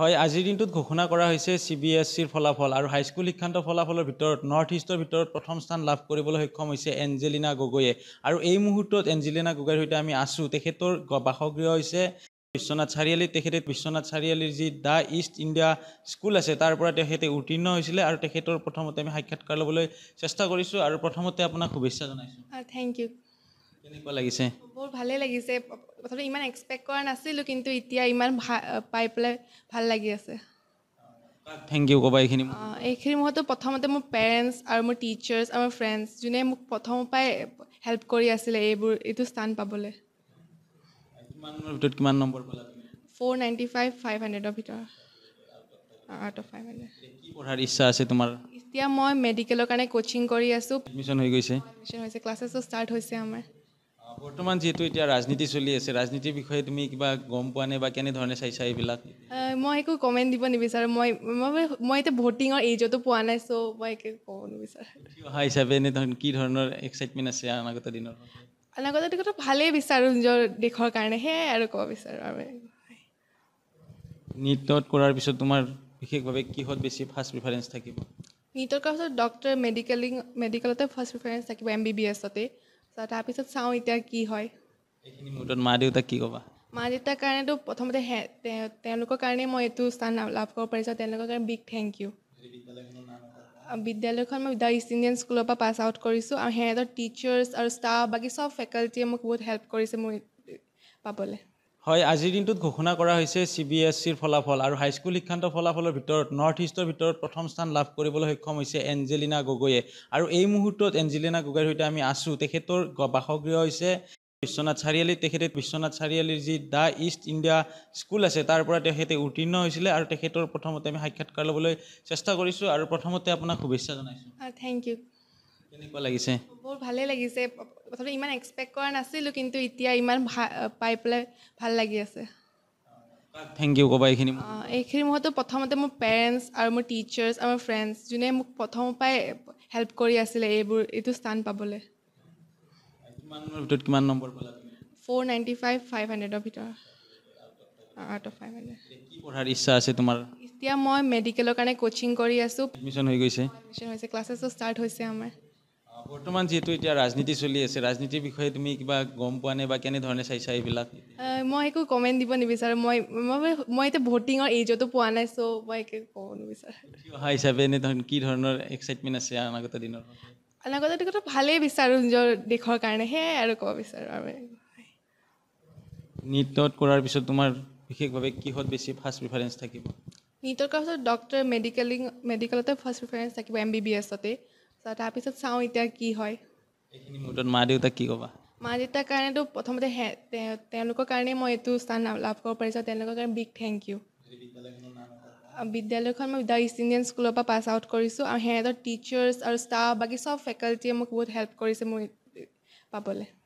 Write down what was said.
হয় আজিৰ দিনটোত ঘোষণা কৰা হৈছে চি বি এছ চিৰ ফলাফল আৰু হাইস্কুল শিক্ষান্ত ফলাফলৰ ভিতৰত নৰ্থ ইষ্টৰ ভিতৰত প্ৰথম স্থান লাভ কৰিবলৈ সক্ষম হৈছে এঞ্জেলিনা গগৈয়ে আৰু এই মুহূৰ্তত এঞ্জেলিনা গগৈৰ সৈতে আমি আছোঁ তেখেতৰ বাসগৃহ হৈছে বিশ্বনাথ চাৰিআলি তেখেতে বিশ্বনাথ চাৰিআলিৰ যি দ্য ইষ্ট ইণ্ডিয়া স্কুল আছে তাৰ পৰা তেখেতে উত্তীৰ্ণ হৈছিলে আৰু তেখেতৰ প্ৰথমতে আমি সাক্ষাৎকাৰ ল'বলৈ চেষ্টা কৰিছোঁ আৰু প্ৰথমতে আপোনাক শুভেচ্ছা জনাইছোঁ থেংক ইউ কেনেকুৱা লাগিছে বহুত ভালেই লাগিছে প্ৰথমতে ইমান এক্সপেক্ট কৰা নাছিলোঁ কিন্তু এতিয়া ইমান পাই পেলাই ভাল লাগি আছে থেংক ইউ ক'বা এইখিনি এইখিনি মোৰতো প্ৰথমতে মোৰ পেৰেণ্টছ আৰু মোৰ টিচাৰ্ছ আৰু মোৰ ফ্ৰেণ্ডছ যোনে মোক প্ৰথমৰ পৰাই হেল্প কৰি আছিলে এইবোৰ এইটো স্থান পাবলৈ এতিয়া মই মেডিকেলৰ কাৰণে কোচিং কৰি আছোঁ ক্লাছেছো ষ্টাৰ্ট হৈছে আমাৰ বৰ্তমান যিহেতু এতিয়া ৰাজনীতি চলি আছে ৰাজনীতিৰ বিষয়ে তুমি কিবা গম পোৱা নাই বা কেনেধৰণে চাইছা এইবিলাক মই একো কমেণ্ট দিব নিবিচাৰোঁ মই মই এতিয়া ভোটিঙৰ এইজতো পোৱা নাই চ' মই একে ক'ব নিবিচাৰোঁ অহা হিচাপে এনেধৰণে কি ধৰণৰ এক্সাইটমেণ্ট আছে অনাগত দিনৰ অনাগত দিনতো ভালেই বিচাৰোঁ নিজৰ দেশৰ কাৰণে সেয়াই আৰু ক'ব বিচাৰোঁ আমি নৃত্যত কৰাৰ পিছত তোমাৰ বিশেষভাৱে কিহত বেছি ফাৰ্ষ্ট প্ৰিফাৰেঞ্চ থাকিব নীটত কৰাৰ পিছত ডক্টৰ মেডিকেলিং মেডিকেলতে ফাৰ্ষ্ট প্ৰিফাৰেঞ্চ থাকিব এম বি বি এছতেই তাৰপিছত চাওঁ এতিয়া কি হয় মা দেউতাক কি ক'বা মা দেউতাৰ কাৰণেতো প্ৰথমতে তেওঁলোকৰ কাৰণে মই এইটো স্থান লাভ কৰিব পাৰিছোঁ তেওঁলোকৰ কাৰণে বিগ থেংক ইউ বিদ্যালয়খন মই দ্য ইষ্ট ইণ্ডিয়ান স্কুলৰ পৰা পাছ আউট কৰিছোঁ আৰু সিহঁতৰ টিচাৰ্ছ আৰু ষ্টাফ বাকী চব ফেকাল্টিয়ে মোক বহুত হেল্প কৰিছে মোৰ পাবলৈ হয় আজিৰ দিনটোত ঘোষণা কৰা হৈছে চি বি এছ চিৰ ফলাফল আৰু হাইস্কুল শিক্ষান্ত ফলাফলৰ ভিতৰত নৰ্থ ইষ্টৰ ভিতৰত প্ৰথম স্থান লাভ কৰিবলৈ সক্ষম হৈছে এঞ্জেলিনা গগৈয়ে আৰু এই মুহূৰ্তত এঞ্জেলিনা গগৈৰ সৈতে আমি আছোঁ তেখেতৰ বাসগৃহ হৈছে বিশ্বনাথ চাৰিআলি তেখেতে বিশ্বনাথ চাৰিআলিৰ যি দ্য ইষ্ট ইণ্ডিয়া স্কুল আছে তাৰ পৰা তেখেতে উত্তীৰ্ণ হৈছিলে আৰু তেখেতৰ প্ৰথমতে আমি সাক্ষাৎকাৰ ল'বলৈ চেষ্টা কৰিছোঁ আৰু প্ৰথমতে আপোনাক শুভেচ্ছা জনাইছোঁ থেংক ইউ কেনেকুৱা ভালেই লাগিছে প্ৰথমতে ইমান এক্সপেক্ট কৰা নাছিলোঁ কিন্তু এতিয়া ইমান পাই পেলাই ভাল লাগি আছে থেংক ইউ ক'বা এইখিনি এইখিনি মোৰতো প্ৰথমতে মোৰ পেৰেণ্টছ আৰু মোৰ টিচাৰ্ছ আৰু মোৰ ফ্ৰেণ্ডছ যোনে মোক প্ৰথমৰ পৰাই হেল্প কৰি আছিলে এইবোৰ এইটো স্থান পাবলৈ এতিয়া মই মেডিকেলৰ কাৰণে কোচিং কৰি আছোঁ বৰ্তমান যিহেতু এতিয়া ৰাজনীতি চলি আছে ৰাজনীতিৰ বিষয়ে তুমি কিবা গম পোৱা নাই বা কেনেধৰণে চাইছা এইবিলাক মই একো কমেণ্ট দিব নিবিচাৰোঁ মই মই এতিয়া ভোটিঙৰ এইজতো পোৱা নাই চ' মই একো ক'ব নিবিচাৰোঁ অহা হিচাপে এনেধৰণে কি ধৰণৰ এক্সাইটমেণ্ট আছে অনাগত দিনৰ অনাগত দিনতো ভালেই বিচাৰোঁ নিজৰ দেশৰ কাৰণে সেয়াই আৰু ক'ব বিচাৰোঁ আৰু নীটত কৰাৰ পিছত তোমাৰ বিশেষভাৱে কিহত বেছি ফাৰ্ষ্ট প্ৰিফাৰেঞ্চ থাকিব নীটত কৰাৰ পিছত ডক্টৰ মেডিকেলিং মেডিকেলতে ফাৰ্ষ্ট প্ৰিফাৰেঞ্চ থাকিব এম বি বি এছতেই তাৰপিছত চাওঁ এতিয়া কি হয় মা দেউতাক কি ক'বা মা দেউতাৰ কাৰণেতো প্ৰথমতে তেওঁলোকৰ কাৰণেই মই এইটো স্থান লাভ কৰিব পাৰিছোঁ আৰু তেওঁলোকৰ কাৰণে বিগ থেংক ইউ বিদ্যালয়খন মই দ্য ইষ্ট ইণ্ডিয়ান স্কুলৰ পৰা পাছ আউট কৰিছোঁ আৰু সিহঁতৰ টিচাৰ্ছ আৰু ষ্টাফ বাকী চব ফেকাল্টিয়ে মোক বহুত হেল্প কৰিছে মোৰ পাবলৈ